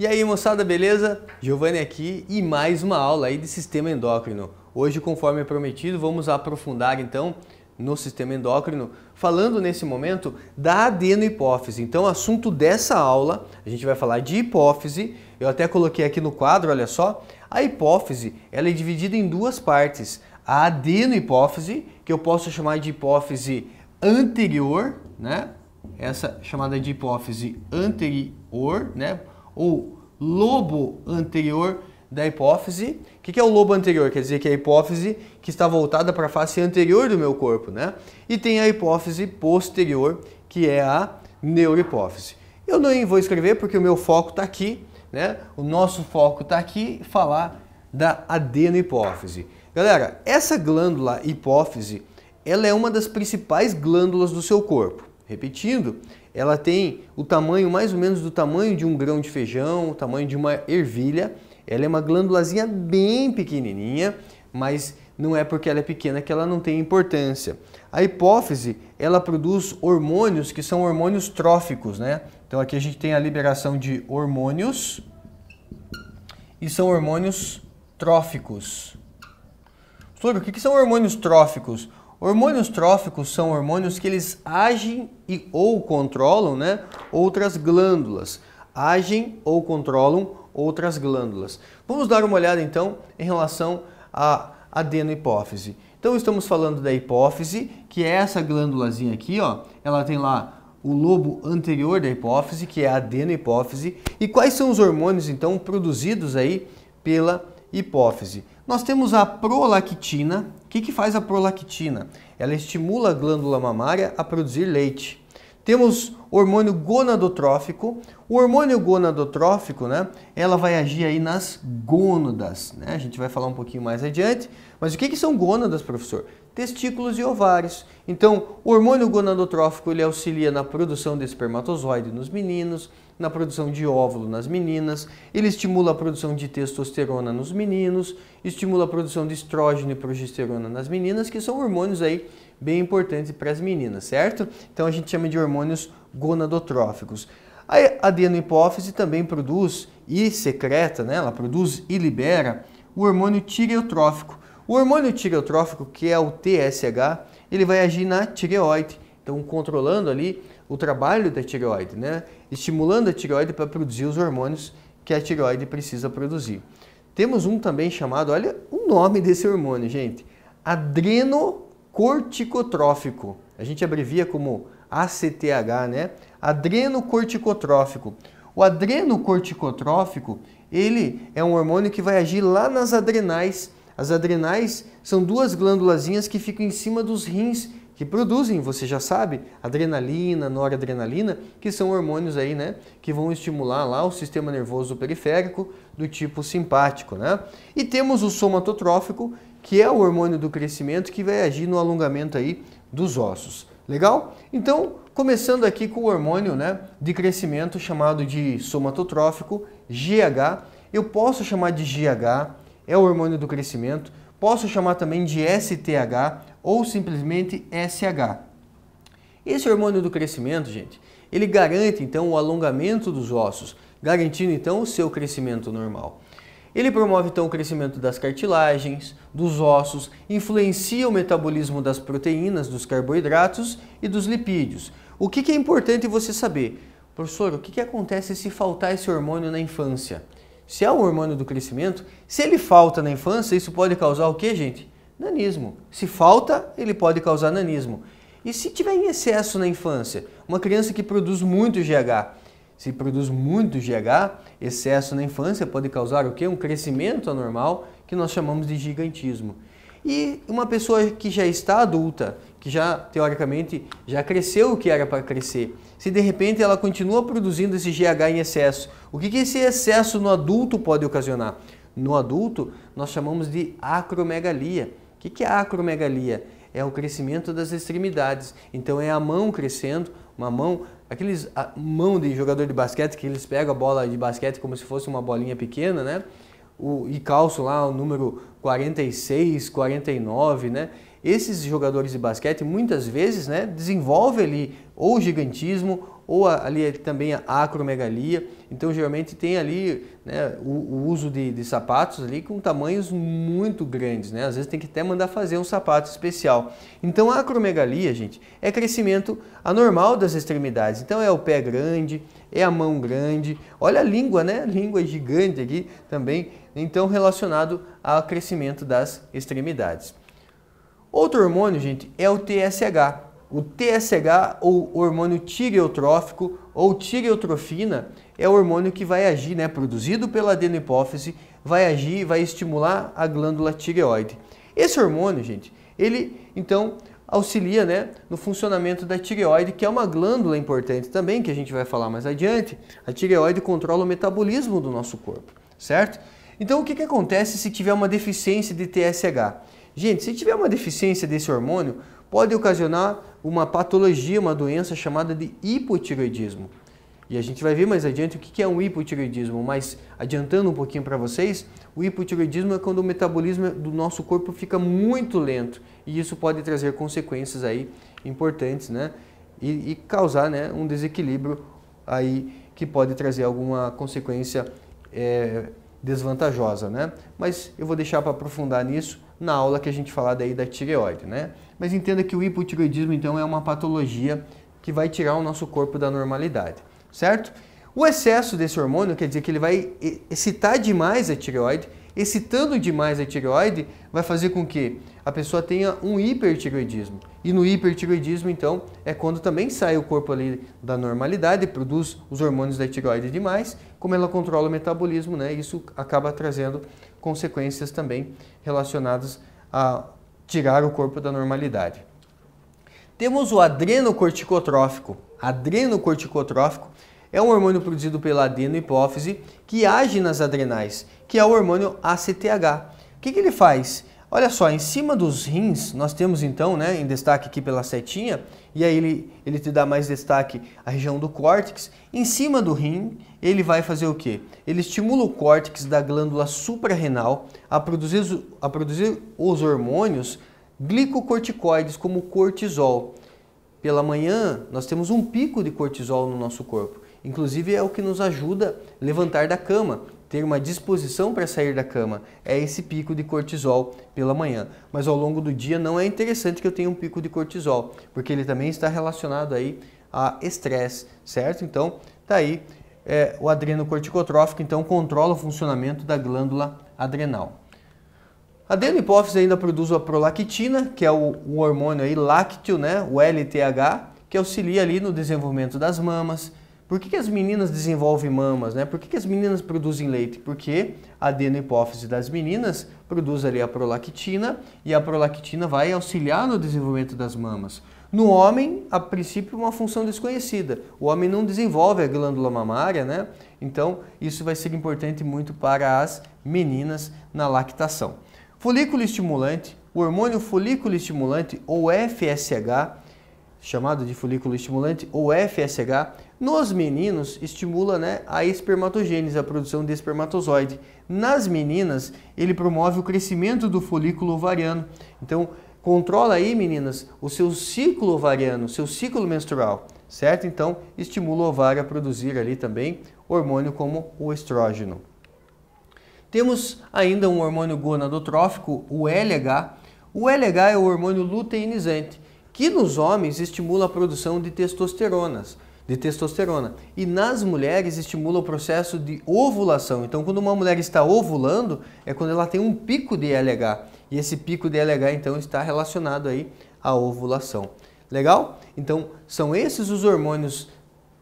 E aí moçada, beleza? Giovanni aqui e mais uma aula aí de sistema endócrino. Hoje, conforme prometido, vamos aprofundar então no sistema endócrino, falando nesse momento da adenohipófise. Então, assunto dessa aula, a gente vai falar de hipófise. Eu até coloquei aqui no quadro, olha só. A hipófise, ela é dividida em duas partes. A adenohipófise, que eu posso chamar de hipófise anterior, né? Essa chamada de hipófise anterior, né? Ou lobo anterior da hipófise. O que, é o lobo anterior? Quer dizer que é a hipófise que está voltada para a face anterior do meu corpo, né? E tem a hipófise posterior, que é a neurohipófise. Eu não vou escrever porque o meu foco está aqui, né? O nosso foco está aqui, falar da adenohipófise. Galera, essa glândula hipófise, ela é uma das principais glândulas do seu corpo. Repetindo, ela tem o tamanho mais ou menos do tamanho de um grão de feijão, o tamanho de uma ervilha. Ela é uma glândulazinha bem pequenininha, mas não é porque ela é pequena que ela não tem importância. A hipófise, ela produz hormônios que são hormônios tróficos, né? Então aqui a gente tem a liberação de hormônios e são hormônios tróficos. Sobre o que são hormônios tróficos? Hormônios tróficos são hormônios que eles agem e ou controlam né, outras glândulas. Agem ou controlam outras glândulas. Vamos dar uma olhada então em relação à adenohipófise. Então estamos falando da hipófise, que é essa glândulazinha aqui, ó. Ela tem lá o lobo anterior da hipófise, que é a adenohipófise. E quais são os hormônios então produzidos aí pela hipófise? Nós temos a prolactina. O que, que faz a prolactina? Ela estimula a glândula mamária a produzir leite. Temos o hormônio gonadotrófico. O hormônio gonadotrófico, né, ela vai agir aí nas gônadas, né? A gente vai falar um pouquinho mais adiante. Mas o que, que são gônadas, professor? testículos e ovários. Então, o hormônio gonadotrófico ele auxilia na produção de espermatozoide nos meninos, na produção de óvulo nas meninas, ele estimula a produção de testosterona nos meninos, estimula a produção de estrógeno e progesterona nas meninas, que são hormônios aí bem importantes para as meninas, certo? Então a gente chama de hormônios gonadotróficos. A adenohipófise também produz e secreta, né? ela produz e libera o hormônio tireotrófico, o hormônio tireotrófico, que é o TSH, ele vai agir na tireoide, então controlando ali o trabalho da tireoide, né? estimulando a tireoide para produzir os hormônios que a tireoide precisa produzir. Temos um também chamado, olha o nome desse hormônio, gente, adrenocorticotrófico. A gente abrevia como ACTH, né? Adrenocorticotrófico. O adrenocorticotrófico, ele é um hormônio que vai agir lá nas adrenais as adrenais são duas glândulas que ficam em cima dos rins que produzem, você já sabe, adrenalina, noradrenalina, que são hormônios aí, né, que vão estimular lá o sistema nervoso periférico do tipo simpático, né? E temos o somatotrófico, que é o hormônio do crescimento que vai agir no alongamento aí dos ossos. Legal? Então, começando aqui com o hormônio, né, de crescimento chamado de somatotrófico, GH, eu posso chamar de GH, é o hormônio do crescimento, posso chamar também de STH ou simplesmente SH. Esse hormônio do crescimento, gente, ele garante então o alongamento dos ossos, garantindo então o seu crescimento normal. Ele promove então o crescimento das cartilagens, dos ossos, influencia o metabolismo das proteínas, dos carboidratos e dos lipídios. O que, que é importante você saber? Professor, o que, que acontece se faltar esse hormônio na infância? se é o hormônio do crescimento, se ele falta na infância, isso pode causar o que, gente? Nanismo. Se falta, ele pode causar nanismo. E se tiver em excesso na infância, uma criança que produz muito GH, se produz muito GH, excesso na infância pode causar o que? Um crescimento anormal que nós chamamos de gigantismo. E uma pessoa que já está adulta, que já teoricamente já cresceu o que era para crescer, se de repente ela continua produzindo esse GH em excesso, o que, que esse excesso no adulto pode ocasionar? No adulto, nós chamamos de acromegalia. O que, que é acromegalia? É o crescimento das extremidades. Então é a mão crescendo, uma mão, aqueles mão de jogador de basquete que eles pegam a bola de basquete como se fosse uma bolinha pequena, né? o Icalço lá, o número 46, 49, né? Esses jogadores de basquete muitas vezes né, desenvolvem ali ou gigantismo ou ali é também a acromegalia. Então, geralmente tem ali né, o, o, uso de, de, sapatos ali com tamanhos muito grandes, né? Às vezes tem que até mandar fazer um sapato especial. Então, a acromegalia, gente, é crescimento anormal das extremidades. Então, é o pé grande, é a mão grande. Olha a língua, né? A língua gigante aqui também. Então, relacionado ao crescimento das extremidades. Outro hormônio, gente, é o TSH o TSH, ou hormônio tireotrófico, ou tireotrofina, é o hormônio que vai agir, né, produzido pela adenohipófise, vai agir, vai estimular a glândula tireoide. Esse hormônio, gente, ele então auxilia né, no funcionamento da tireoide, que é uma glândula importante também, que a gente vai falar mais adiante. A tireoide controla o metabolismo do nosso corpo, certo? Então, o que, que acontece se tiver uma deficiência de TSH? Gente, se tiver uma deficiência desse hormônio, pode ocasionar uma patologia, uma doença chamada de hipotiroidismo. E a gente vai ver mais adiante o que é um hipotiroidismo, mas adiantando um pouquinho para vocês, o hipotiroidismo é quando o metabolismo do nosso corpo fica muito lento e isso pode trazer consequências aí importantes, né? E, e causar né, um desequilíbrio aí que pode trazer alguma consequência é, desvantajosa, né? Mas eu vou deixar para aprofundar nisso na aula que a gente falar daí da tireoide, né? Mas entenda que o hipotireoidismo então é uma patologia que vai tirar o nosso corpo da normalidade, certo? O excesso desse hormônio quer dizer que ele vai excitar demais a tireoide excitando demais a tireoide vai fazer com que a pessoa tenha um hipertireoidismo. E no hipertireoidismo, então, é quando também sai o corpo ali da normalidade, produz os hormônios da tireoide demais, como ela controla o metabolismo, né? Isso acaba trazendo consequências também relacionadas a tirar o corpo da normalidade. Temos o adrenocorticotrófico. Adrenocorticotrófico é um hormônio produzido pela adenohipófise que age nas adrenais, que é o hormônio ACTH. O que, que ele faz? Olha só, em cima dos rins, nós temos então, né, em destaque aqui pela setinha, e aí ele, ele te dá mais destaque a região do córtex. Em cima do rim, ele vai fazer o quê? Ele estimula o córtex da glândula suprarrenal a produzir, a produzir os hormônios glicocorticoides, como cortisol. Pela manhã, nós temos um pico de cortisol no nosso corpo. Inclusive é o que nos ajuda a levantar da cama, ter uma disposição para sair da cama. É esse pico de cortisol pela manhã. Mas ao longo do dia não é interessante que eu tenha um pico de cortisol, porque ele também está relacionado aí a estresse, certo? Então, tá aí é, o adrenocorticotrófico, então controla o funcionamento da glândula adrenal. A adenohipófise ainda produz a prolactina, que é o, o hormônio aí lácteo, né, o LTH, que auxilia ali no desenvolvimento das mamas, por que, que as meninas desenvolvem mamas, né? Por que, que as meninas produzem leite? Porque a adenohipófise das meninas produz ali a prolactina e a prolactina vai auxiliar no desenvolvimento das mamas. No homem, a princípio, é uma função desconhecida. O homem não desenvolve a glândula mamária, né? Então, isso vai ser importante muito para as meninas na lactação. Folículo estimulante, o hormônio folículo estimulante, ou FSH, chamado de folículo estimulante, ou FSH, nos meninos estimula né, a espermatogênese, a produção de espermatozoide. Nas meninas, ele promove o crescimento do folículo ovariano. Então, controla aí, meninas, o seu ciclo ovariano, o seu ciclo menstrual, certo? Então, estimula o ovário a produzir ali também hormônio como o estrógeno. Temos ainda um hormônio gonadotrófico, o LH. O LH é o hormônio luteinizante que nos homens estimula a produção de testosteronas, de testosterona, e nas mulheres estimula o processo de ovulação. Então, quando uma mulher está ovulando, é quando ela tem um pico de LH, e esse pico de LH então está relacionado aí à ovulação. Legal? Então, são esses os hormônios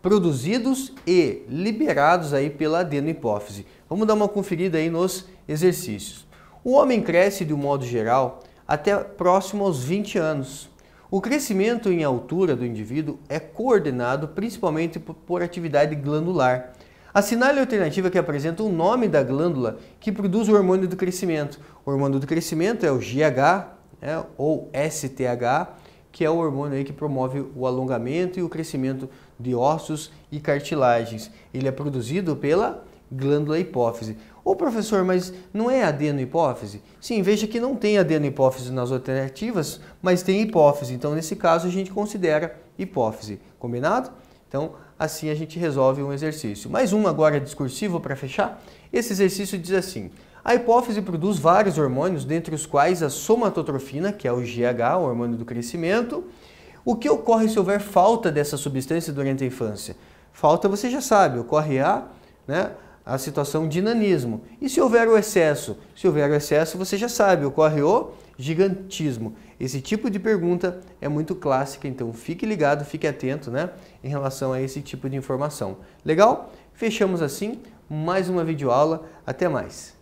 produzidos e liberados aí pela adenohipófise. Vamos dar uma conferida aí nos exercícios. O homem cresce de um modo geral até próximo aos 20 anos. O crescimento em altura do indivíduo é coordenado principalmente por atividade glandular. Assinale a alternativa é que apresenta o nome da glândula que produz o hormônio do crescimento. O hormônio do crescimento é o GH, né, ou STH, que é o hormônio aí que promove o alongamento e o crescimento de ossos e cartilagens. Ele é produzido pela glândula hipófise. Ô professor, mas não é adenohipófise? Sim, veja que não tem adenohipófise nas alternativas, mas tem hipófise. Então, nesse caso, a gente considera hipófise. Combinado? Então, assim a gente resolve um exercício. Mais um agora discursivo para fechar. Esse exercício diz assim: a hipófise produz vários hormônios, dentre os quais a somatotrofina, que é o GH, o hormônio do crescimento. O que ocorre se houver falta dessa substância durante a infância? Falta, você já sabe, ocorre a né, a situação de nanismo. E se houver o excesso? Se houver o excesso, você já sabe, ocorre o gigantismo. Esse tipo de pergunta é muito clássica, então fique ligado, fique atento né, em relação a esse tipo de informação. Legal? Fechamos assim mais uma videoaula. Até mais!